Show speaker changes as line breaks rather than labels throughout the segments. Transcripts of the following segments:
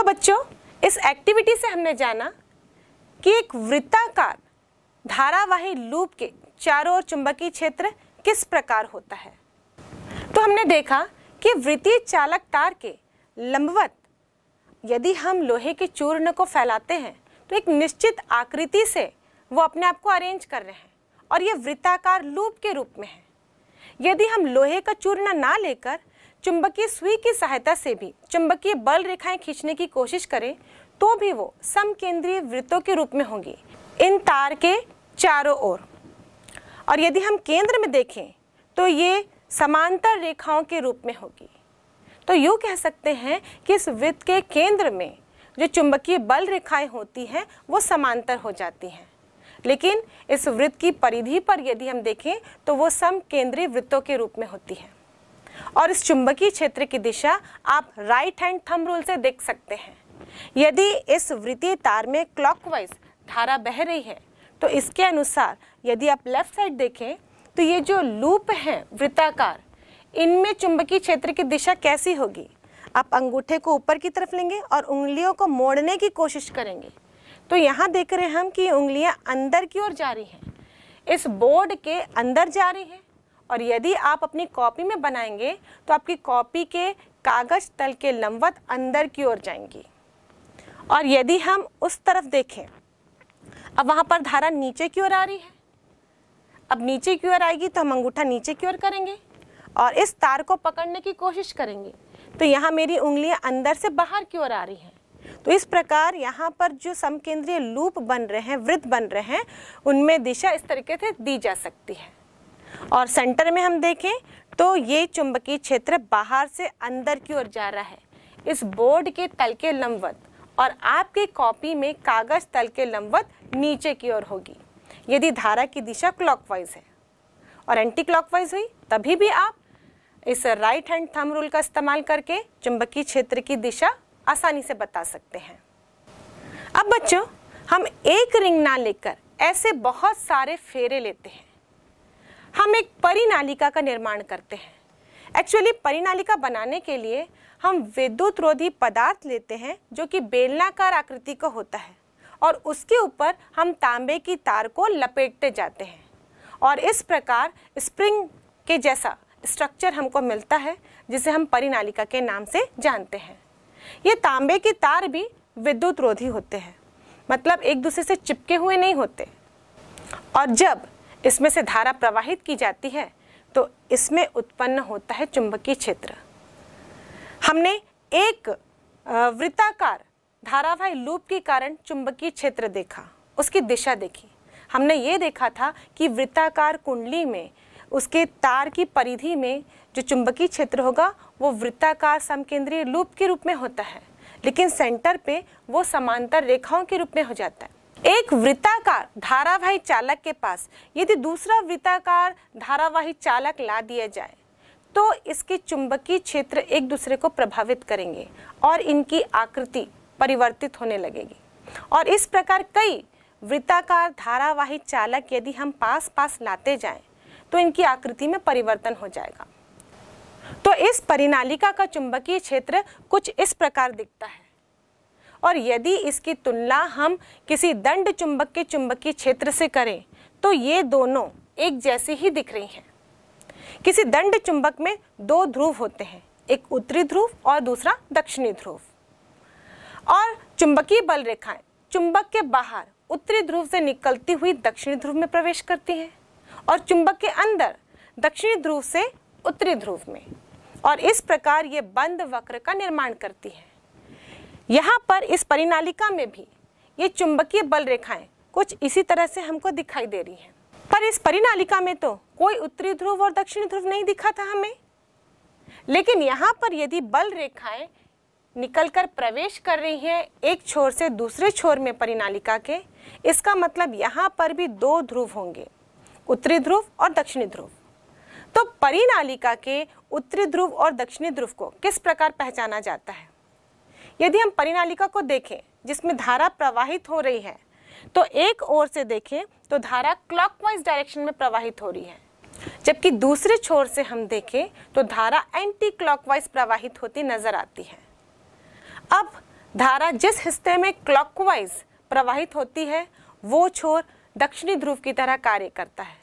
तो बच्चों इस एक्टिविटी से हमने जाना कि एक वृत्ताकार धारावाही लूप के चारों ओर चुंबकीय क्षेत्र किस प्रकार होता है तो हमने देखा कि वृत्तीय चालक तार के लंबवत यदि हम लोहे के चूर्ण को फैलाते हैं तो एक निश्चित आकृति से वो अपने आप को अरेंज कर रहे हैं और ये वृत्ताकार लूप के रूप में है यदि हम लोहे का चूर्ण ना लेकर चुंबकीय सुई की सहायता से भी चुंबकीय बल रेखाएं खींचने की कोशिश करें तो भी वो समकेंद्रीय वृत्तों के रूप में होंगी इन तार के चारों ओर और यदि हम केंद्र में देखें तो ये समांतर रेखाओं के रूप में होगी तो यूँ कह सकते हैं कि इस वृत्त के केंद्र में जो चुंबकीय बल रेखाएं होती हैं वो समांतर हो जाती हैं लेकिन इस वृत्त की परिधि पर यदि हम देखें तो वो समकेंद्रीय वृत्तों के रूप में होती है और इस चुंबकीय क्षेत्र की दिशा आप राइट हैंड थंब रूल से देख सकते हैं यदि इस वृत्तीय तार में क्लॉकवाइज धारा बह रही है तो इसके अनुसार यदि आप लेफ्ट साइड देखें तो ये जो लूप है वृत्ताकार इनमें चुंबकीय क्षेत्र की दिशा कैसी होगी आप अंगूठे को ऊपर की तरफ लेंगे और उंगलियों को मोड़ने की कोशिश करेंगे तो यहाँ देख रहे हैं हम कि उंगलियाँ अंदर की ओर जा रही हैं इस बोर्ड के अंदर जा रही हैं और यदि आप अपनी कॉपी में बनाएंगे तो आपकी कॉपी के कागज तल के लंबवत अंदर की ओर जाएंगी और यदि हम उस तरफ देखें अब वहाँ पर धारा नीचे की ओर आ रही है अब नीचे की ओर आएगी तो हम अंगूठा नीचे की ओर करेंगे और इस तार को पकड़ने की कोशिश करेंगे तो यहाँ मेरी उंगलियाँ अंदर से बाहर की ओर आ रही हैं तो इस प्रकार यहाँ पर जो समकेंद्रीय लूप बन रहे हैं वृत्त बन रहे हैं उनमें दिशा इस तरीके से दी जा सकती है और सेंटर में हम देखें तो ये चुंबकीय क्षेत्र बाहर से अंदर की ओर जा रहा है इस बोर्ड के तल के लंबवत और आपके कॉपी में कागज तल के लंबवत नीचे की ओर होगी यदि धारा की दिशा क्लॉकवाइज है और एंटी क्लॉकवाइज हुई तभी भी आप इस राइट हैंड थम रूल का इस्तेमाल करके चुंबकीय क्षेत्र की दिशा आसानी से बता सकते हैं अब बच्चों हम एक रिंग ना लेकर ऐसे बहुत सारे फेरे लेते हैं हम एक परिनालिका का निर्माण करते हैं एक्चुअली परिनालिका बनाने के लिए हम विद्युत रोधी पदार्थ लेते हैं जो कि बेलनाकार आकृति का होता है और उसके ऊपर हम तांबे की तार को लपेटते जाते हैं और इस प्रकार स्प्रिंग के जैसा स्ट्रक्चर हमको मिलता है जिसे हम परिनालिका के नाम से जानते हैं ये तांबे के तार भी विद्युत रोधी होते हैं मतलब एक दूसरे से चिपके हुए नहीं होते और जब इसमें से धारा प्रवाहित की जाती है तो इसमें उत्पन्न होता है चुंबकीय क्षेत्र हमने एक वृत्ताकार धारावाही लूप के कारण चुंबकीय क्षेत्र देखा उसकी दिशा देखी हमने ये देखा था कि वृत्ताकार कुंडली में उसके तार की परिधि में जो चुंबकीय क्षेत्र होगा वो वृत्ताकार समकेंद्रीय लूप के रूप में होता है लेकिन सेंटर पे वो समांतर रेखाओं के रूप में हो जाता है एक वृत्ताकार धारावाही चालक के पास यदि दूसरा वृत्ताकार धारावाही चालक ला दिया जाए तो इसके चुंबकीय क्षेत्र एक दूसरे को प्रभावित करेंगे और इनकी आकृति परिवर्तित होने लगेगी और इस प्रकार कई वृत्ताकार धारावाही चालक यदि हम पास पास लाते जाएं तो इनकी आकृति में परिवर्तन हो जाएगा तो इस परिनालिका का चुंबकीय क्षेत्र कुछ इस प्रकार दिखता है और यदि इसकी तुलना हम किसी दंड चुंबक के चुंबकीय क्षेत्र से करें तो ये दोनों एक जैसी ही दिख रही हैं किसी दंड चुंबक में दो ध्रुव होते हैं एक उत्तरी ध्रुव और दूसरा दक्षिणी ध्रुव और चुंबकीय बल रेखाएं चुंबक के बाहर उत्तरी ध्रुव से निकलती हुई दक्षिणी ध्रुव में प्रवेश करती हैं और चुंबक के अंदर दक्षिणी ध्रुव से उत्तरी ध्रुव में और इस प्रकार ये बंद वक्र का निर्माण करती है यहाँ पर इस परिनालिका में भी ये चुंबकीय बल रेखाएं कुछ इसी तरह से हमको दिखाई दे रही हैं पर इस परिनालिका में तो कोई उत्तरी ध्रुव और दक्षिणी ध्रुव नहीं दिखा था हमें लेकिन यहाँ पर यदि बल रेखाएं निकलकर प्रवेश कर रही हैं एक छोर से दूसरे छोर में परिनालिका के इसका मतलब यहाँ पर भी दो ध्रुव होंगे उत्तरी ध्रुव और दक्षिणी ध्रुव तो परिनालिका के उत्तरी ध्रुव और दक्षिणी ध्रुव को किस प्रकार पहचाना जाता है यदि हम परिनालिका को देखें जिसमें धारा प्रवाहित हो रही है तो एक ओर से देखें तो धारा क्लॉकवाइज डायरेक्शन में प्रवाहित हो रही है जबकि दूसरे छोर से हम देखें तो धारा एंटी क्लॉकवाइज प्रवाहित होती नजर आती है अब धारा जिस हिस्से में क्लॉकवाइज प्रवाहित होती है वो छोर दक्षिणी ध्रुव की तरह कार्य करता है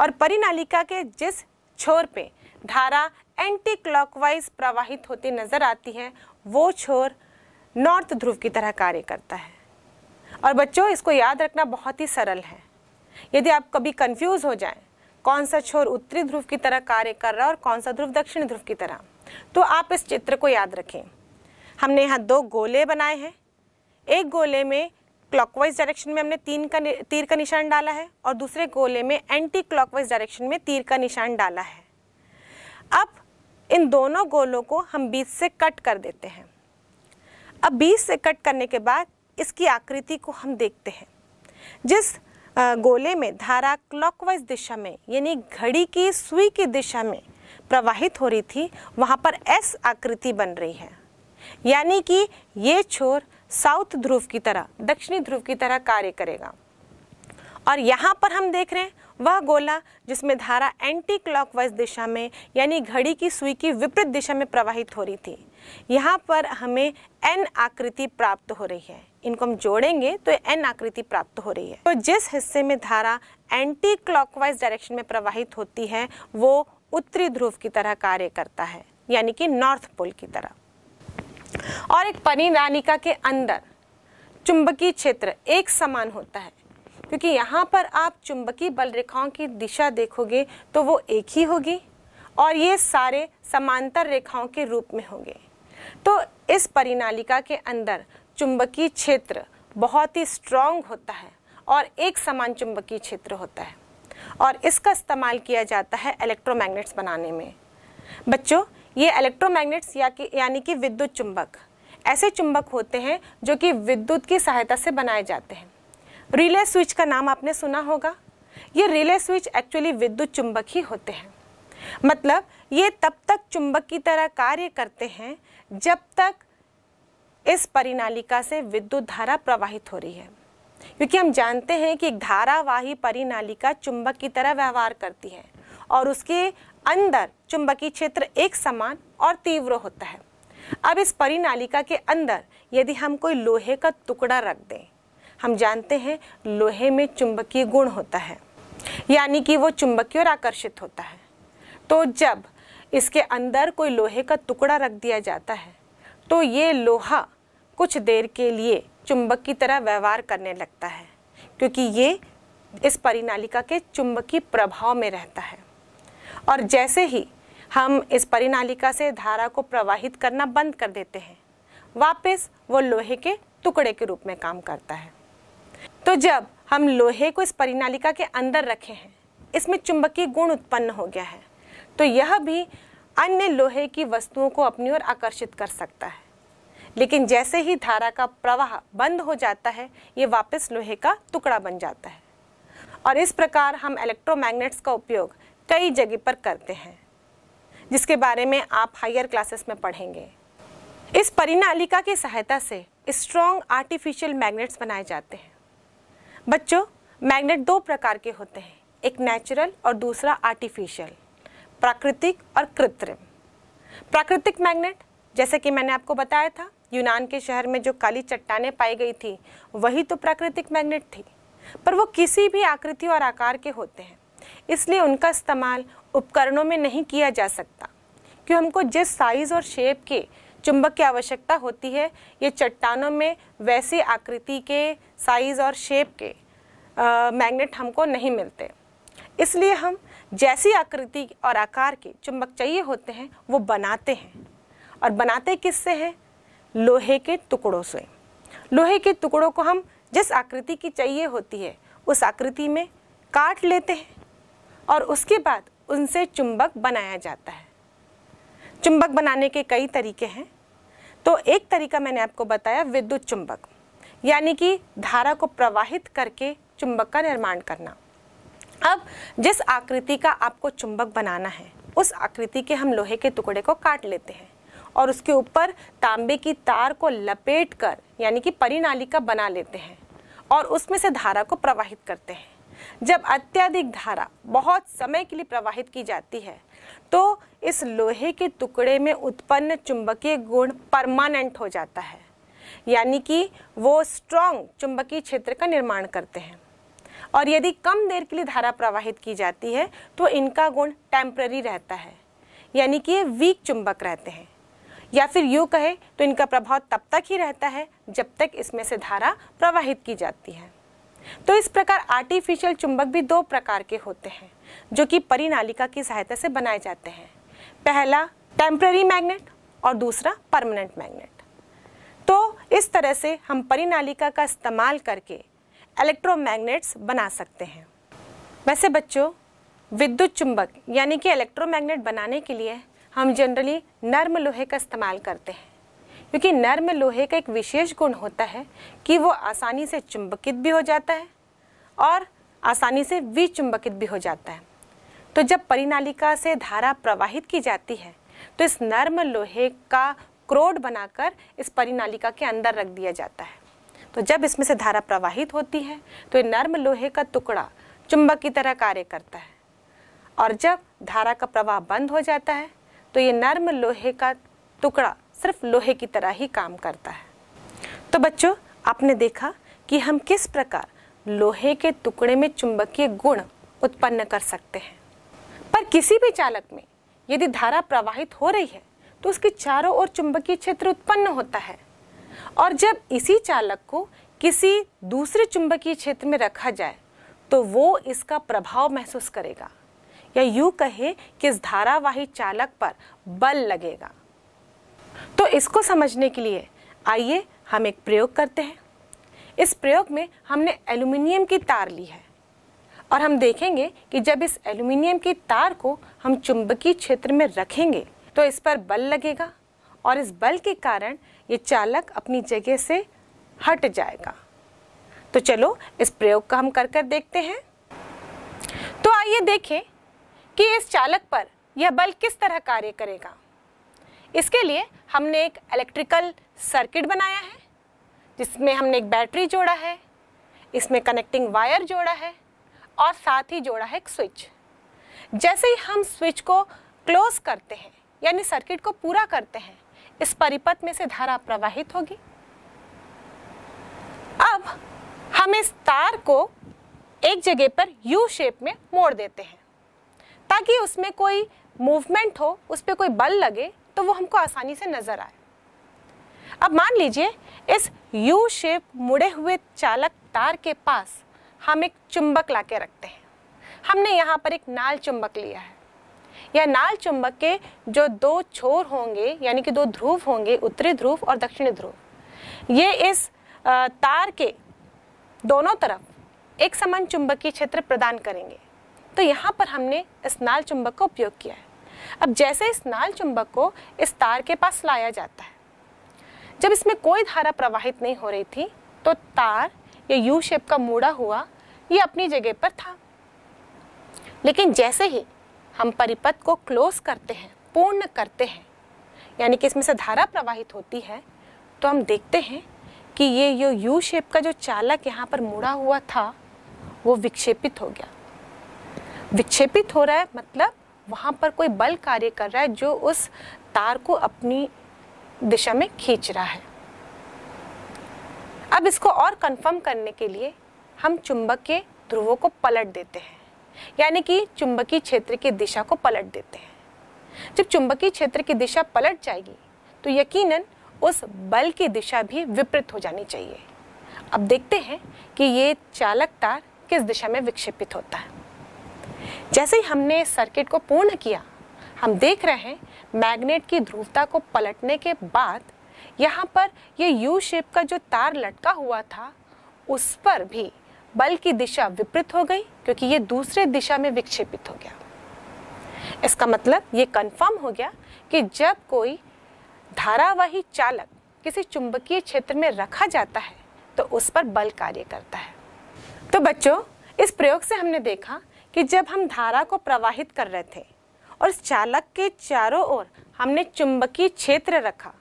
और परिनालिका के जिस छोर पे धारा एंटी क्लॉकवाइज प्रवाहित होती नजर आती है वो छोर नॉर्थ ध्रुव की तरह कार्य करता है और बच्चों इसको याद रखना बहुत ही सरल है यदि आप कभी कंफ्यूज हो जाएं कौन सा छोर उत्तरी ध्रुव की तरह कार्य कर रहा है और कौन सा ध्रुव दक्षिण ध्रुव की तरह तो आप इस चित्र को याद रखें हमने यहाँ दो गोले बनाए हैं एक गोले में क्लॉकवाइज डायरेक्शन में हमने तीन का तीर का निशान डाला है और दूसरे गोले में एंटी क्लॉकवाइज डायरेक्शन में तीर का निशान डाला है अब इन दोनों गोलों को हम बीच से कट कर देते हैं अब बीस से कट करने के बाद इसकी आकृति को हम देखते हैं जिस गोले में धारा क्लॉकवाइज दिशा में यानी घड़ी की सुई की दिशा में प्रवाहित हो रही थी वहाँ पर एस आकृति बन रही है यानी कि ये छोर साउथ ध्रुव की तरह दक्षिणी ध्रुव की तरह कार्य करेगा और यहाँ पर हम देख रहे हैं वह गोला जिसमें धारा एंटी क्लॉकवाइज दिशा में यानी घड़ी की सुई की विपरीत दिशा में प्रवाहित हो रही थी यहाँ पर हमें एन आकृति प्राप्त हो रही है इनको हम जोड़ेंगे तो एन आकृति प्राप्त हो रही है तो जिस हिस्से में धारा एंटी क्लॉकवाइज डायरेक्शन में प्रवाहित होती है वो उत्तरी ध्रुव की तरह कार्य करता है यानी कि नॉर्थ पोल की तरह और एक परिनालिका के अंदर चुंबकीय क्षेत्र एक समान होता है क्योंकि यहाँ पर आप चुंबकीय बल रेखाओं की दिशा देखोगे तो वो एक ही होगी और ये सारे समांतर रेखाओं के रूप में होंगे तो इस परिनालिका के अंदर चुंबकीय क्षेत्र बहुत ही स्ट्रांग होता है और एक समान चुंबकीय क्षेत्र होता है और इसका इस्तेमाल किया जाता है इलेक्ट्रोमैग्नेट्स बनाने में बच्चों ये इलेक्ट्रोमैग्नेट्स या कि यानी कि विद्युत चुंबक ऐसे चुंबक होते हैं जो कि विद्युत की सहायता से बनाए जाते हैं रिले स्विच का नाम आपने सुना होगा ये रिले स्विच एक्चुअली विद्युत चुंबक ही होते हैं मतलब ये तब तक चुंबक की तरह कार्य करते हैं जब तक इस परिनालिका से विद्युत धारा प्रवाहित हो रही है क्योंकि हम जानते हैं कि एक धारावाही परिनालिका चुंबक की तरह व्यवहार करती है और उसके अंदर चुंबकीय क्षेत्र एक समान और तीव्र होता है अब इस परिनालिका के अंदर यदि हम कोई लोहे का टुकड़ा रख दें हम जानते हैं लोहे में चुंबकीय गुण होता है यानी कि वो चुंबकीय और आकर्षित होता है तो जब इसके अंदर कोई लोहे का टुकड़ा रख दिया जाता है तो ये लोहा कुछ देर के लिए चुंबक की तरह व्यवहार करने लगता है क्योंकि ये इस परिनालिका के चुंबकीय प्रभाव में रहता है और जैसे ही हम इस परिनालिका से धारा को प्रवाहित करना बंद कर देते हैं वापस वो लोहे के टुकड़े के रूप में काम करता है तो जब हम लोहे को इस परिनालिका के अंदर रखे हैं इसमें चुंबकीय गुण उत्पन्न हो गया है तो यह भी अन्य लोहे की वस्तुओं को अपनी ओर आकर्षित कर सकता है लेकिन जैसे ही धारा का प्रवाह बंद हो जाता है ये वापस लोहे का टुकड़ा बन जाता है और इस प्रकार हम इलेक्ट्रोमैग्नेट्स का उपयोग कई जगह पर करते हैं जिसके बारे में आप हायर क्लासेस में पढ़ेंगे इस परिनालिका की सहायता से स्ट्रॉन्ग आर्टिफिशियल मैग्नेट्स बनाए जाते हैं बच्चों मैग्नेट दो प्रकार के होते हैं एक नेचुरल और दूसरा आर्टिफिशियल प्राकृतिक और कृत्रिम प्राकृतिक मैग्नेट जैसे कि मैंने आपको बताया था यूनान के शहर में जो काली चट्टाने पाई गई थी वही तो प्राकृतिक मैग्नेट थी पर वो किसी भी आकृति और आकार के होते हैं इसलिए उनका इस्तेमाल उपकरणों में नहीं किया जा सकता क्यों हमको जिस साइज़ और शेप के चुंबक की आवश्यकता होती है ये चट्टानों में वैसे आकृति के साइज़ और शेप के मैग्नेट हमको नहीं मिलते इसलिए हम जैसी आकृति और आकार के चुंबक चाहिए होते हैं वो बनाते हैं और बनाते किससे हैं लोहे के टुकड़ों से लोहे के टुकड़ों को हम जिस आकृति की चाहिए होती है उस आकृति में काट लेते हैं और उसके बाद उनसे चुंबक बनाया जाता है चुंबक बनाने के कई तरीके हैं तो एक तरीका मैंने आपको बताया विद्युत चुंबक यानी कि धारा को प्रवाहित करके चुंबक का निर्माण करना अब जिस आकृति का आपको चुंबक बनाना है उस आकृति के हम लोहे के टुकड़े को काट लेते हैं और उसके ऊपर तांबे की तार को लपेट कर यानी कि का बना लेते हैं और उसमें से धारा को प्रवाहित करते हैं जब अत्यधिक धारा बहुत समय के लिए प्रवाहित की जाती है तो इस लोहे के टुकड़े में उत्पन्न चुंबकीय गुण परमानेंट हो जाता है यानी कि वो स्ट्रॉन्ग चुंबकीय क्षेत्र का निर्माण करते हैं और यदि कम देर के लिए धारा प्रवाहित की जाती है तो इनका गुण टेम्प्ररी रहता है यानी कि ये वीक चुंबक रहते हैं या फिर यूँ कहे तो इनका प्रभाव तब तक ही रहता है जब तक इसमें से धारा प्रवाहित की जाती है तो इस प्रकार आर्टिफिशियल चुंबक भी दो प्रकार के होते हैं जो कि परिनालिका की सहायता से बनाए जाते हैं पहला टेम्प्ररी मैग्नेट और दूसरा परमानेंट मैग्नेट तो इस तरह से हम परिनालिका का इस्तेमाल करके इलेक्ट्रोमैग्नेट्स बना सकते हैं वैसे बच्चों विद्युत चुंबक यानी कि इलेक्ट्रोमैग्नेट बनाने के लिए हम जनरली नर्म लोहे का इस्तेमाल करते हैं क्योंकि नर्म लोहे का एक विशेष गुण होता है कि वो आसानी से चुंबकित भी हो जाता है और आसानी से विचुंबकित भी हो जाता है तो जब परिनालिका से धारा प्रवाहित की जाती है तो इस नर्म लोहे का क्रोड बनाकर इस परिनालिका के अंदर रख दिया जाता है तो जब इसमें से धारा प्रवाहित होती है तो ये नर्म लोहे का टुकड़ा चुंबक की तरह कार्य करता है और जब धारा का प्रवाह बंद हो जाता है तो ये नर्म लोहे का टुकड़ा सिर्फ लोहे की तरह ही काम करता है तो बच्चों आपने देखा कि हम किस प्रकार लोहे के टुकड़े में चुंबकीय गुण उत्पन्न कर सकते हैं पर किसी भी चालक में यदि धारा प्रवाहित हो रही है तो उसके चारों ओर चुंबकीय क्षेत्र उत्पन्न होता है और जब इसी चालक को किसी दूसरे चुंबकीय क्षेत्र में रखा जाए तो वो इसका प्रभाव महसूस करेगा या यू कहे कि इस धारावाही चालक पर बल लगेगा तो इसको समझने के लिए आइए हम एक प्रयोग करते हैं इस प्रयोग में हमने एल्यूमिनियम की तार ली है और हम देखेंगे कि जब इस एल्यूमिनियम की तार को हम चुंबकीय क्षेत्र में रखेंगे तो इस पर बल लगेगा और इस बल के कारण ये चालक अपनी जगह से हट जाएगा तो चलो इस प्रयोग का हम कर कर देखते हैं तो आइए देखें कि इस चालक पर यह बल किस तरह कार्य करेगा इसके लिए हमने एक इलेक्ट्रिकल सर्किट बनाया है जिसमें हमने एक बैटरी जोड़ा है इसमें कनेक्टिंग वायर जोड़ा है और साथ ही जोड़ा है एक स्विच जैसे ही हम स्विच को क्लोज करते हैं यानी सर्किट को पूरा करते हैं इस परिपथ में से धारा प्रवाहित होगी अब हम इस तार को एक जगह पर यू शेप में मोड़ देते हैं ताकि उसमें कोई मूवमेंट हो उस पर कोई बल लगे तो वो हमको आसानी से नजर आए अब मान लीजिए इस यू शेप मुड़े हुए चालक तार के पास हम एक चुंबक लाके रखते हैं हमने यहाँ पर एक नाल चुंबक लिया है या नाल चुंबक के जो दो छोर होंगे यानी कि दो ध्रुव होंगे उत्तरी ध्रुव और दक्षिणी ध्रुव ये इस तार के दोनों तरफ एक समान चुंबकीय क्षेत्र प्रदान करेंगे तो यहाँ पर हमने इस नाल चुंबक का उपयोग किया है अब जैसे इस नाल चुंबक को इस तार के पास लाया जाता है जब इसमें कोई धारा प्रवाहित नहीं हो रही थी तो तार या यू शेप का मूड़ा हुआ ये अपनी जगह पर था लेकिन जैसे ही हम परिपथ को क्लोज करते हैं पूर्ण करते हैं यानी कि इसमें से धारा प्रवाहित होती है तो हम देखते हैं कि ये यो यू शेप का जो चालक यहाँ पर मुड़ा हुआ था वो विक्षेपित हो गया विक्षेपित हो रहा है मतलब वहाँ पर कोई बल कार्य कर रहा है जो उस तार को अपनी दिशा में खींच रहा है अब इसको और कंफर्म करने के लिए हम चुंबक के ध्रुवों को पलट देते हैं यानी कि चुंबकीय क्षेत्र की दिशा को पलट देते हैं जब चुंबकीय क्षेत्र की दिशा पलट जाएगी तो यकीनन उस बल की दिशा भी विपरीत हो जानी चाहिए अब देखते हैं कि ये चालक तार किस दिशा में विक्षेपित होता है जैसे ही हमने सर्किट को पूर्ण किया हम देख रहे हैं मैग्नेट की ध्रुवता को पलटने के बाद यहाँ पर ये यू शेप का जो तार लटका हुआ था उस पर भी बल की दिशा विपरीत हो गई क्योंकि ये दूसरे दिशा में विक्षेपित हो गया इसका मतलब ये कंफर्म हो गया कि जब कोई धारावाही चालक किसी चुंबकीय क्षेत्र में रखा जाता है तो उस पर बल कार्य करता है तो बच्चों इस प्रयोग से हमने देखा कि जब हम धारा को प्रवाहित कर रहे थे और चालक के चारों ओर हमने चुंबकीय क्षेत्र रखा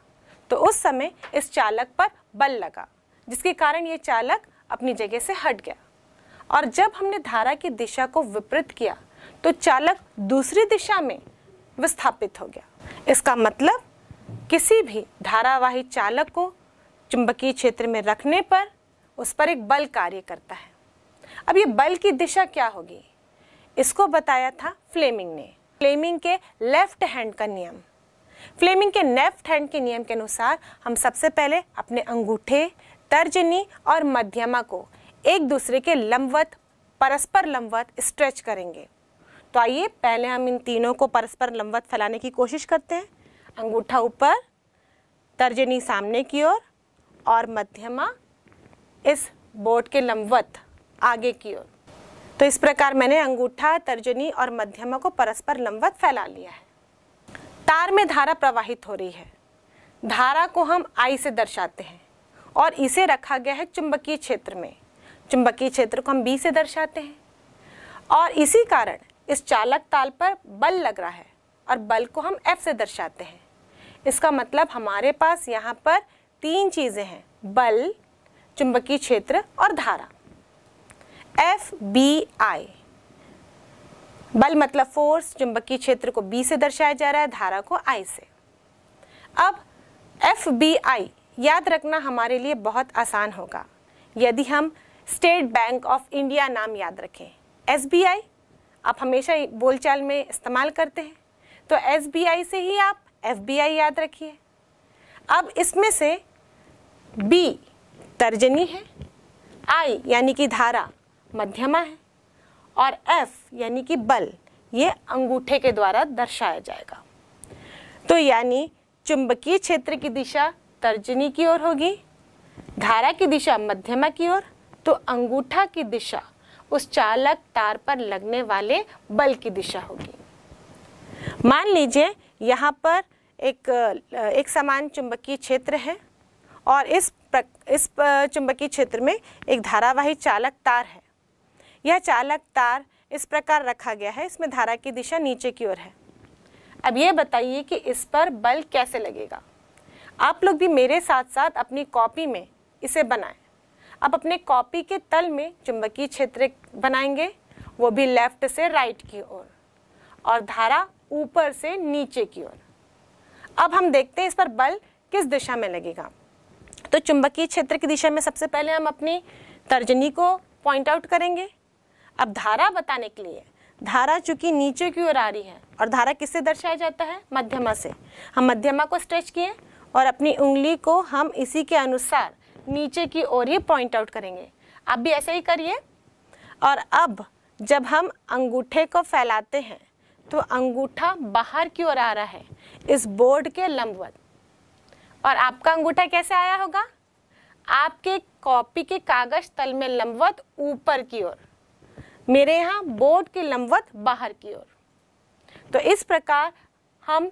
तो उस समय इस चालक पर बल लगा जिसके कारण ये चालक अपनी जगह से हट गया और जब हमने धारा की दिशा को विपरीत किया तो चालक दूसरी दिशा में विस्थापित हो गया इसका मतलब किसी भी धारावाही चालक को चुंबकीय क्षेत्र में रखने पर उस पर एक बल कार्य करता है अब ये बल की दिशा क्या होगी इसको बताया था फ्लेमिंग ने फ्लेमिंग के लेफ्ट हैंड का नियम फ्लेमिंग के लेफ्ट हैंड के नियम के अनुसार हम सबसे पहले अपने अंगूठे तर्जनी और मध्यमा को एक दूसरे के लंबवत परस्पर लंबवत स्ट्रेच करेंगे तो आइए पहले हम इन तीनों को परस्पर लंबवत फैलाने की कोशिश करते हैं अंगूठा ऊपर तर्जनी सामने की ओर और, मध्यमा इस बोर्ड के लंबवत आगे की ओर तो इस प्रकार मैंने अंगूठा तर्जनी और मध्यमा को परस्पर लंबवत फैला लिया है तार में धारा प्रवाहित हो रही है धारा को हम आई से दर्शाते हैं और इसे रखा गया है चुंबकीय क्षेत्र में चुंबकीय क्षेत्र को हम बी से दर्शाते हैं और इसी कारण इस चालक ताल पर बल लग रहा है और बल को हम एफ से दर्शाते हैं इसका मतलब हमारे पास यहाँ पर तीन चीज़ें हैं बल चुंबकीय क्षेत्र और धारा एफ बी आई बल मतलब फोर्स चुंबकीय क्षेत्र को बी से दर्शाया जा रहा है धारा को आई से अब एफ बी आई याद रखना हमारे लिए बहुत आसान होगा यदि हम स्टेट बैंक ऑफ इंडिया नाम याद रखें एस आप हमेशा बोलचाल में इस्तेमाल करते हैं तो एस से ही आप एफ याद रखिए अब इसमें से बी तर्जनी है आई यानी कि धारा मध्यमा है और एफ यानी कि बल ये अंगूठे के द्वारा दर्शाया जाएगा तो यानी चुंबकीय क्षेत्र की दिशा तर्जनी की ओर होगी धारा की दिशा मध्यमा की ओर तो अंगूठा की दिशा उस चालक तार पर लगने वाले बल की दिशा होगी मान लीजिए यहाँ पर एक एक समान चुंबकीय क्षेत्र है और इस प्र, इस चुंबकीय क्षेत्र में एक धारावाही चालक तार है यह चालक तार इस प्रकार रखा गया है इसमें धारा की दिशा नीचे की ओर है अब ये बताइए कि इस पर बल कैसे लगेगा आप लोग भी मेरे साथ साथ अपनी कॉपी में इसे बनाएं अब अपने कॉपी के तल में चुंबकीय क्षेत्र बनाएंगे वो भी लेफ्ट से राइट की ओर और।, धारा ऊपर से नीचे की ओर अब हम देखते हैं इस पर बल किस दिशा में लगेगा तो चुंबकीय क्षेत्र की दिशा में सबसे पहले हम अपनी तर्जनी को पॉइंट आउट करेंगे अब धारा बताने के लिए धारा चूंकि नीचे की ओर आ रही है और धारा किससे दर्शाया जाता है मध्यमा से हम मध्यमा को स्ट्रेच किए और अपनी उंगली को हम इसी के अनुसार नीचे की ओर ही पॉइंट आउट करेंगे आप भी ऐसे ही करिए और अब जब हम अंगूठे को फैलाते हैं तो अंगूठा बाहर की ओर आ रहा है इस बोर्ड के लंबवत और आपका अंगूठा कैसे आया होगा आपके कॉपी के कागज तल में लंबवत ऊपर की ओर मेरे यहाँ बोर्ड की लंबवत बाहर की ओर तो इस प्रकार हम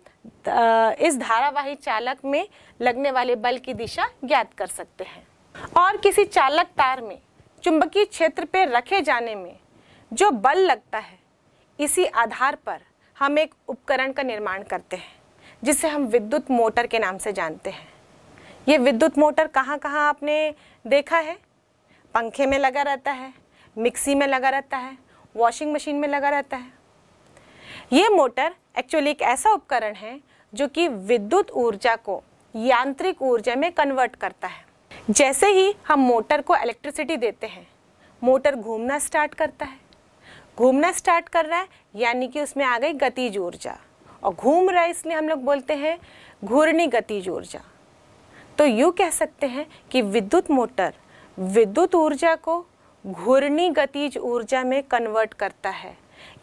इस धारावाही चालक में लगने वाले बल की दिशा ज्ञात कर सकते हैं और किसी चालक तार में चुंबकीय क्षेत्र पर रखे जाने में जो बल लगता है इसी आधार पर हम एक उपकरण का निर्माण करते हैं जिसे हम विद्युत मोटर के नाम से जानते हैं ये विद्युत मोटर कहाँ कहाँ आपने देखा है पंखे में लगा रहता है मिक्सी में लगा रहता है वॉशिंग मशीन में लगा रहता है ये मोटर एक्चुअली एक ऐसा उपकरण है जो कि विद्युत ऊर्जा को यांत्रिक ऊर्जा में कन्वर्ट करता है जैसे ही हम मोटर को इलेक्ट्रिसिटी देते हैं मोटर घूमना स्टार्ट करता है घूमना स्टार्ट कर रहा है यानी कि उसमें आ गई गतिज ऊर्जा और घूम रहा है इसलिए हम लोग बोलते हैं घूर्णी गतिज ऊर्जा तो यूँ कह सकते हैं कि विद्युत मोटर विद्युत ऊर्जा को घूर्णी गतिज ऊर्जा में कन्वर्ट करता है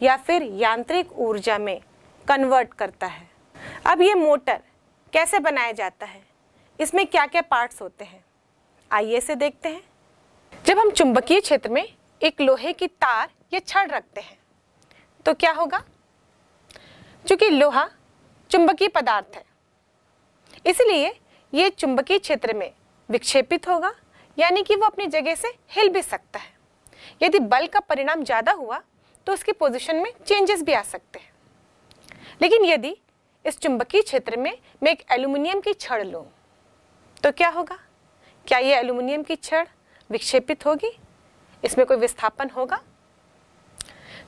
या फिर यांत्रिक ऊर्जा में कन्वर्ट करता है अब ये मोटर कैसे बनाया जाता है इसमें क्या क्या पार्ट्स होते हैं आइए इसे देखते हैं जब हम चुंबकीय क्षेत्र में एक लोहे की तार या छड़ रखते हैं तो क्या होगा चूंकि लोहा चुंबकीय पदार्थ है इसलिए ये चुंबकीय क्षेत्र में विक्षेपित होगा यानी कि वो अपनी जगह से हिल भी सकता है यदि बल का परिणाम ज़्यादा हुआ तो उसकी पोजीशन में चेंजेस भी आ सकते हैं लेकिन यदि इस चुंबकीय क्षेत्र में मैं एक एल्यूमिनियम की छड़ लूँ तो क्या होगा क्या ये एल्यूमिनियम की छड़ विक्षेपित होगी इसमें कोई विस्थापन होगा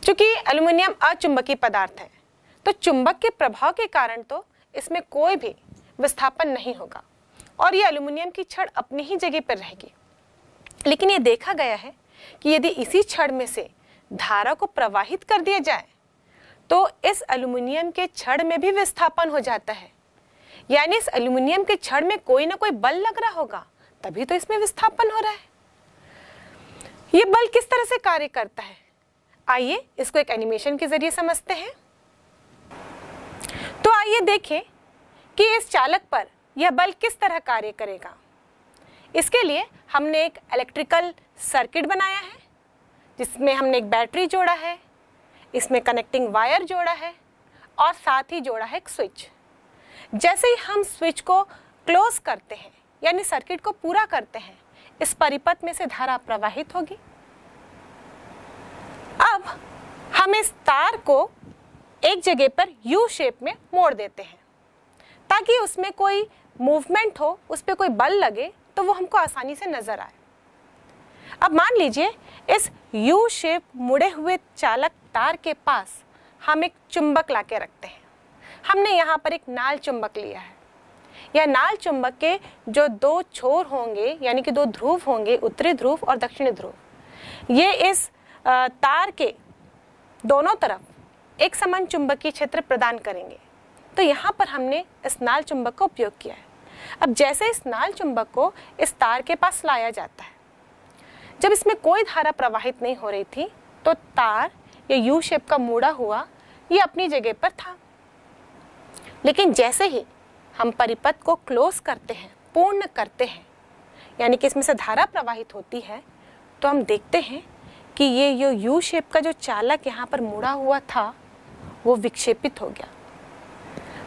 चूंकि एल्यूमिनियम अचुंबकीय पदार्थ है तो चुंबक के प्रभाव के कारण तो इसमें कोई भी विस्थापन नहीं होगा और ये एल्यूमिनियम की छड़ अपनी ही जगह पर रहेगी लेकिन ये देखा गया है कि यदि इसी छड़ में से धारा को प्रवाहित कर दिया जाए तो इस एल्यूमिनियम के छड़ में भी विस्थापन हो जाता है यानी इस एल्यूमिनियम के छड़ में कोई ना कोई बल लग रहा होगा तभी तो इसमें विस्थापन हो रहा है ये बल किस तरह से कार्य करता है आइए इसको एक एनिमेशन के जरिए समझते हैं तो आइए देखें कि इस चालक पर यह बल किस तरह कार्य करेगा इसके लिए हमने एक इलेक्ट्रिकल सर्किट बनाया है जिसमें हमने एक बैटरी जोड़ा है इसमें कनेक्टिंग वायर जोड़ा है और साथ ही जोड़ा है एक स्विच जैसे ही हम स्विच को क्लोज करते हैं यानी सर्किट को पूरा करते हैं इस परिपथ में से धारा प्रवाहित होगी अब हम इस तार को एक जगह पर यू शेप में मोड़ देते हैं ताकि उसमें कोई मूवमेंट हो उस पर कोई बल लगे तो वो हमको आसानी से नज़र आए अब मान लीजिए इस यू शेप मुड़े हुए चालक तार के पास हम एक चुंबक लाके रखते हैं हमने यहाँ पर एक नाल चुंबक लिया है या नाल चुंबक के जो दो छोर होंगे यानी कि दो ध्रुव होंगे उत्तरी ध्रुव और दक्षिणी ध्रुव ये इस तार के दोनों तरफ एक समान चुंबकीय क्षेत्र प्रदान करेंगे तो यहाँ पर हमने इस नाल चुंबक का उपयोग किया है अब जैसे इस नाल चुंबक को इस तार के पास लाया जाता है जब इसमें कोई धारा प्रवाहित नहीं हो रही थी तो तार या यू शेप का मूड़ा हुआ ये अपनी जगह पर था लेकिन जैसे ही हम परिपथ को क्लोज करते हैं पूर्ण करते हैं यानी कि इसमें से धारा प्रवाहित होती है तो हम देखते हैं कि ये यो यू शेप का जो चालक यहाँ पर मुड़ा हुआ था वो विक्षेपित हो गया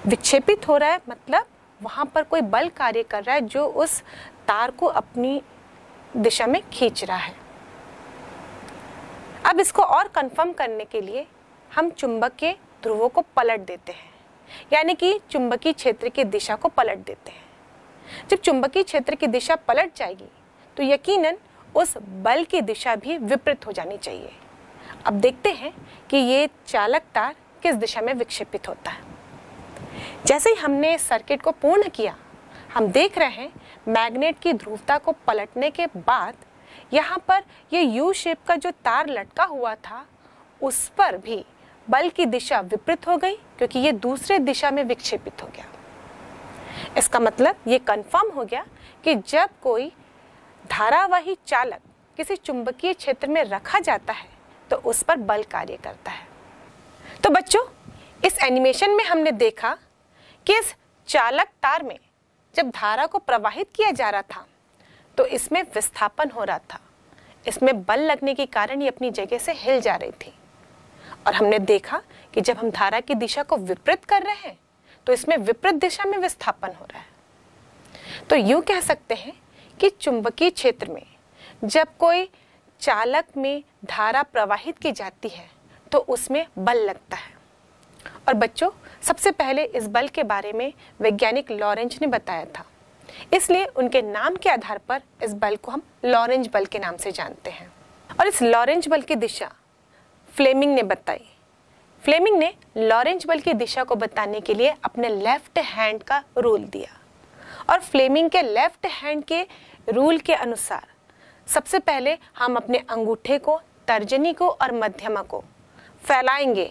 विक्षेपित हो रहा है मतलब वहाँ पर कोई बल कार्य कर रहा है जो उस तार को अपनी दिशा में खींच रहा है अब इसको और कंफर्म करने के लिए हम चुंबक के ध्रुवों को पलट देते हैं यानी कि चुंबकीय क्षेत्र की दिशा को पलट देते हैं जब चुंबकीय क्षेत्र की दिशा पलट जाएगी तो यकीनन उस बल की दिशा भी विपरीत हो जानी चाहिए अब देखते हैं कि ये चालक तार किस दिशा में विक्षेपित होता है जैसे ही हमने सर्किट को पूर्ण किया हम देख रहे हैं मैग्नेट की ध्रुवता को पलटने के बाद यहाँ पर ये यू शेप का जो तार लटका हुआ था उस पर भी बल की दिशा विपरीत हो गई क्योंकि ये दूसरे दिशा में विक्षेपित हो गया इसका मतलब ये कंफर्म हो गया कि जब कोई धारावाही चालक किसी चुंबकीय क्षेत्र में रखा जाता है तो उस पर बल कार्य करता है तो बच्चों इस एनिमेशन में हमने देखा कि इस चालक तार में जब धारा को प्रवाहित किया जा रहा था तो इसमें विस्थापन हो रहा था इसमें बल लगने के कारण ये अपनी जगह से हिल जा रही थी और हमने देखा कि जब हम धारा की दिशा को विपरीत कर रहे हैं तो इसमें विपरीत दिशा में विस्थापन हो रहा है तो यूं कह सकते हैं कि चुंबकीय क्षेत्र में जब कोई चालक में धारा प्रवाहित की जाती है तो उसमें बल लगता है और बच्चों सबसे पहले इस बल के बारे में वैज्ञानिक लॉरेंज ने बताया था इसलिए उनके नाम के आधार पर इस बल को हम लॉरेंज बल के नाम से जानते हैं और इस लॉरेंज बल की दिशा फ्लेमिंग ने बताई फ्लेमिंग ने लॉरेंज बल की दिशा को बताने के लिए अपने लेफ्ट हैंड का रूल दिया और फ्लेमिंग के लेफ्ट हैंड के रूल के अनुसार सबसे पहले हम अपने अंगूठे को तर्जनी को और मध्यमा को फैलाएंगे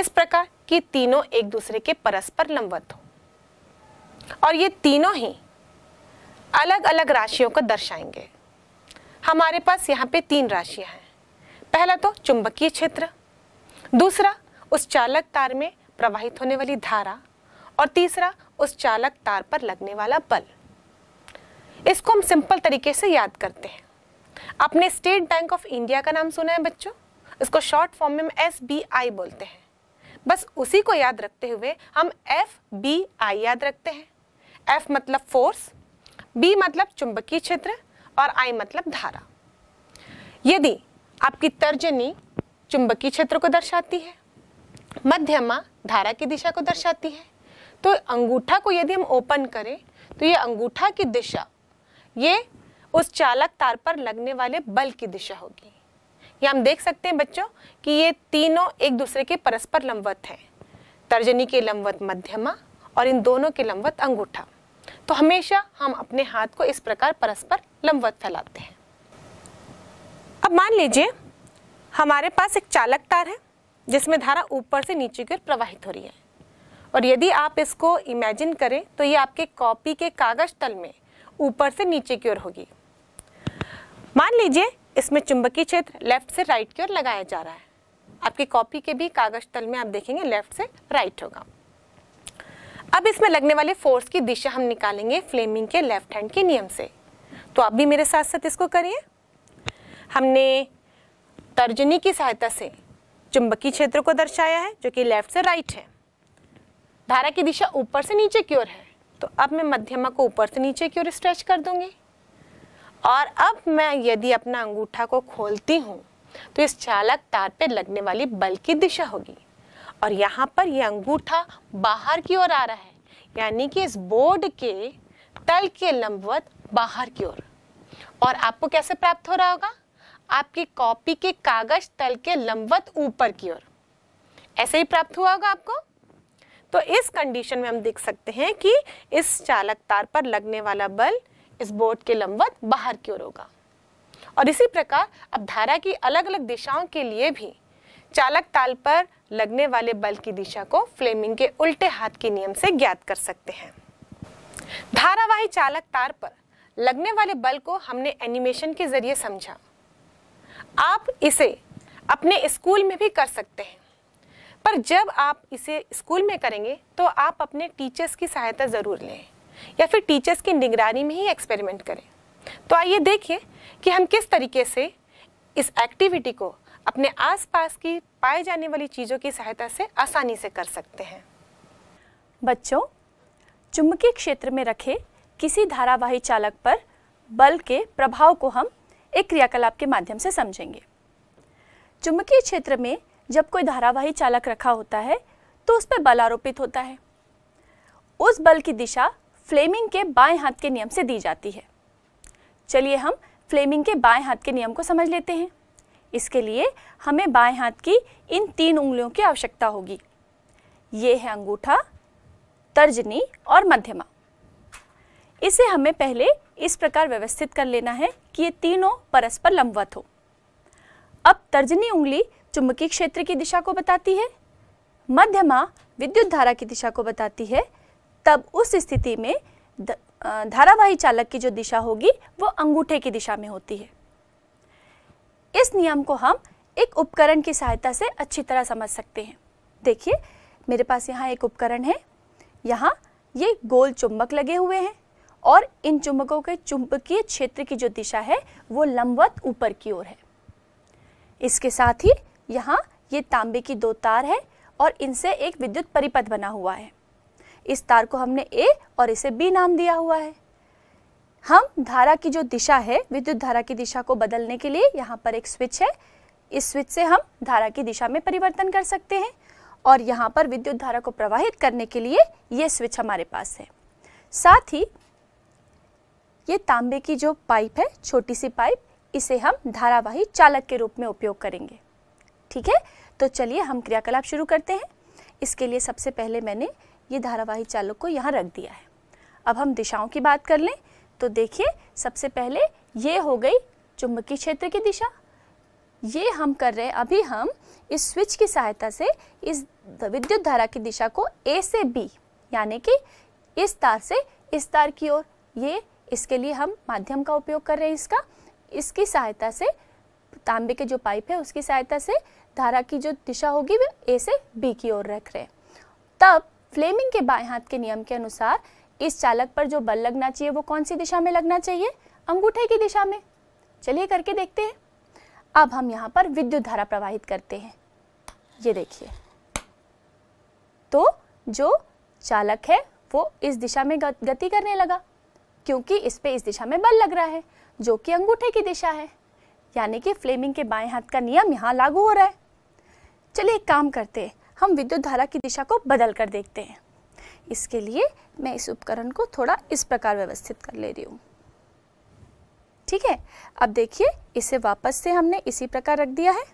इस प्रकार कि तीनों एक दूसरे के परस्पर लंबवत हो और ये तीनों ही अलग अलग राशियों को दर्शाएंगे हमारे पास यहाँ पे तीन राशियाँ हैं पहला तो चुंबकीय क्षेत्र दूसरा उस चालक तार में प्रवाहित होने वाली धारा और तीसरा उस चालक तार पर लगने वाला बल इसको हम सिंपल तरीके से याद करते हैं आपने स्टेट बैंक ऑफ इंडिया का नाम सुना है बच्चों इसको शॉर्ट फॉर्म में हम एस बी आई बोलते हैं बस उसी को याद रखते हुए हम एफ बी आई याद रखते हैं एफ मतलब फोर्स बी मतलब चुंबकीय क्षेत्र और आई मतलब धारा यदि आपकी तर्जनी चुंबकीय क्षेत्र को दर्शाती है मध्यमा धारा की दिशा को दर्शाती है तो अंगूठा को यदि हम ओपन करें तो ये अंगूठा की दिशा ये उस चालक तार पर लगने वाले बल की दिशा होगी ये हम देख सकते हैं बच्चों कि ये तीनों एक दूसरे के परस्पर लंबवत हैं तर्जनी के लंबवत मध्यमा और इन दोनों के लंबवत अंगूठा तो हमेशा हम अपने हाथ को इस प्रकार परस्पर लंबवत फैलाते हैं अब मान लीजिए हमारे पास एक चालक तार है जिसमें धारा ऊपर से नीचे की ओर प्रवाहित हो रही है और यदि आप इसको इमेजिन करें तो ये आपके कॉपी के कागज तल में ऊपर से नीचे की ओर होगी मान लीजिए इसमें चुंबकीय क्षेत्र लेफ्ट से राइट की ओर लगाया जा रहा है आपकी कॉपी के भी कागज तल में आप देखेंगे लेफ्ट से राइट होगा अब इसमें लगने वाले फोर्स की दिशा हम निकालेंगे फ्लेमिंग के लेफ्ट हैंड के नियम से तो आप भी मेरे साथ साथ इसको करिए हमने तर्जनी की सहायता से चुंबकीय क्षेत्र को दर्शाया है जो कि लेफ्ट से राइट है धारा की दिशा ऊपर से नीचे की ओर है तो अब मैं मध्यमा को ऊपर से नीचे की ओर स्ट्रेच कर दूंगी और अब मैं यदि अपना अंगूठा को खोलती हूँ तो इस चालक तार पे लगने वाली बल की दिशा होगी और यहाँ पर यह अंगूठा बाहर की ओर आ रहा है यानी कि इस बोर्ड के तल के लंबवत बाहर की ओर और आपको कैसे प्राप्त हो रहा होगा आपकी कॉपी के कागज तल के लंबवत ऊपर की ओर ऐसे ही प्राप्त हुआ होगा आपको तो इस कंडीशन में हम देख सकते हैं कि इस चालक तार पर लगने वाला बल इस बोर्ड के लंबवत बाहर की ओर होगा और इसी प्रकार अब धारा की अलग अलग दिशाओं के लिए भी चालक ताल पर लगने वाले बल की दिशा को फ्लेमिंग के उल्टे हाथ के नियम से ज्ञात कर सकते हैं धारावाही चालक तार पर लगने वाले बल को हमने एनिमेशन के जरिए समझा आप इसे अपने स्कूल में भी कर सकते हैं पर जब आप इसे स्कूल में करेंगे तो आप अपने टीचर्स की सहायता ज़रूर लें या फिर टीचर्स की निगरानी में ही एक्सपेरिमेंट करें तो आइए देखिए कि हम किस तरीके से इस एक्टिविटी को अपने आसपास की पाए जाने वाली चीज़ों की सहायता से आसानी से कर सकते हैं
बच्चों चुंबकीय क्षेत्र में रखे किसी धारावाही चालक पर बल के प्रभाव को हम एक क्रियाकलाप के माध्यम से समझेंगे चुंबकीय क्षेत्र में जब कोई धारावाही चालक रखा होता है तो उस पर बल आरोपित होता है उस बल की दिशा फ्लेमिंग के बाएं हाथ के नियम से दी जाती है चलिए हम फ्लेमिंग के बाएं हाथ के नियम को समझ लेते हैं इसके लिए हमें बाएं हाथ की इन तीन उंगलियों की आवश्यकता होगी ये है अंगूठा तर्जनी और मध्यमा इसे हमें पहले इस प्रकार व्यवस्थित कर लेना है कि ये तीनों परस्पर लंबवत हो अब तर्जनी उंगली चुंबकीय क्षेत्र की दिशा को बताती है मध्यमा विद्युत धारा की दिशा को बताती है तब उस स्थिति में धारावाही चालक की जो दिशा होगी वो अंगूठे की दिशा में होती है इस नियम को हम एक उपकरण की सहायता से अच्छी तरह समझ सकते हैं देखिए मेरे पास यहाँ एक उपकरण है यहाँ ये गोल चुंबक लगे हुए हैं और इन चुंबकों के चुंबकीय क्षेत्र की जो दिशा है वो लंबवत ऊपर की ओर है इसके साथ ही यहाँ ये तांबे की दो तार है और इनसे एक विद्युत परिपथ बना हुआ है इस तार को हमने ए और इसे बी नाम दिया हुआ है हम धारा की जो दिशा है विद्युत धारा की दिशा को बदलने के लिए यहाँ पर एक स्विच है इस स्विच से हम धारा की दिशा में परिवर्तन कर सकते हैं और यहाँ पर विद्युत धारा को प्रवाहित करने के लिए ये स्विच हमारे पास है साथ ही ये तांबे की जो पाइप है छोटी सी पाइप इसे हम धारावाही चालक के रूप में उपयोग करेंगे ठीक है तो चलिए हम क्रियाकलाप शुरू करते हैं इसके लिए सबसे पहले मैंने ये धारावाही चालक को यहाँ रख दिया है अब हम दिशाओं की बात कर लें तो देखिए सबसे पहले ये हो गई चुंबकीय क्षेत्र की दिशा ये हम कर रहे हैं अभी हम इस स्विच की सहायता से इस विद्युत धारा की दिशा को ए से बी यानी कि इस तार से इस तार की ओर ये इसके लिए हम माध्यम का उपयोग कर रहे हैं इसका इसकी सहायता से तांबे के जो पाइप है उसकी सहायता से धारा की जो दिशा होगी वे ए से बी की ओर रख रहे हैं तब फ्लेमिंग के बाएं हाथ के नियम के अनुसार इस चालक पर जो बल लगना चाहिए वो कौन सी दिशा में लगना चाहिए अंगूठे की दिशा में चलिए करके देखते हैं अब हम यहाँ पर विद्युत धारा प्रवाहित करते हैं ये देखिए तो जो चालक है वो इस दिशा में गति करने लगा क्योंकि इस पे इस दिशा में बल लग रहा है जो कि अंगूठे की दिशा है यानी कि फ्लेमिंग के बाएं हाथ का नियम यहाँ लागू हो रहा है चलिए एक काम करते हैं हम विद्युत धारा की दिशा को बदल कर देखते हैं इसके लिए मैं इस उपकरण को थोड़ा इस प्रकार व्यवस्थित कर ले रही हूँ ठीक है अब देखिए इसे वापस से हमने इसी प्रकार रख दिया है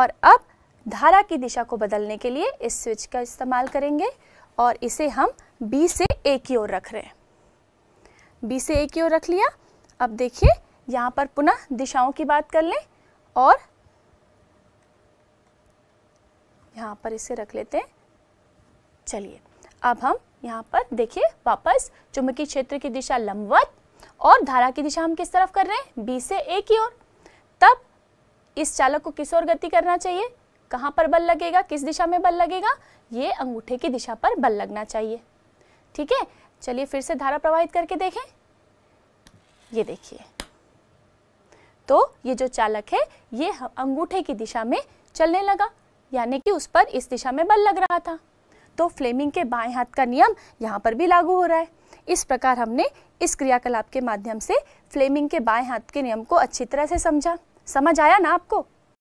और अब धारा की दिशा को बदलने के लिए इस स्विच का इस्तेमाल करेंगे और इसे हम बी से ए की ओर रख रहे हैं बी से ए की ओर रख लिया अब देखिए यहाँ पर पुनः दिशाओं की बात कर लें और यहाँ पर इसे रख लेते हैं चलिए अब हम यहाँ पर देखिए वापस चुंबकीय क्षेत्र की दिशा लंबवत और धारा की दिशा हम किस तरफ कर रहे हैं बी से ए की ओर तब इस चालक को किस ओर गति करना चाहिए कहाँ पर बल लगेगा किस दिशा में बल लगेगा ये अंगूठे की दिशा पर बल लगना चाहिए ठीक है चलिए फिर से धारा प्रवाहित करके देखें ये देखिए तो ये जो चालक है ये अंगूठे की दिशा में चलने लगा यानी कि उस पर इस दिशा में बल लग रहा था तो फ्लेमिंग के बाएं हाथ का नियम यहाँ पर भी लागू हो रहा है इस प्रकार हमने इस क्रियाकलाप के माध्यम से फ्लेमिंग के बाएं हाथ के नियम को अच्छी तरह से समझा समझ आया ना आपको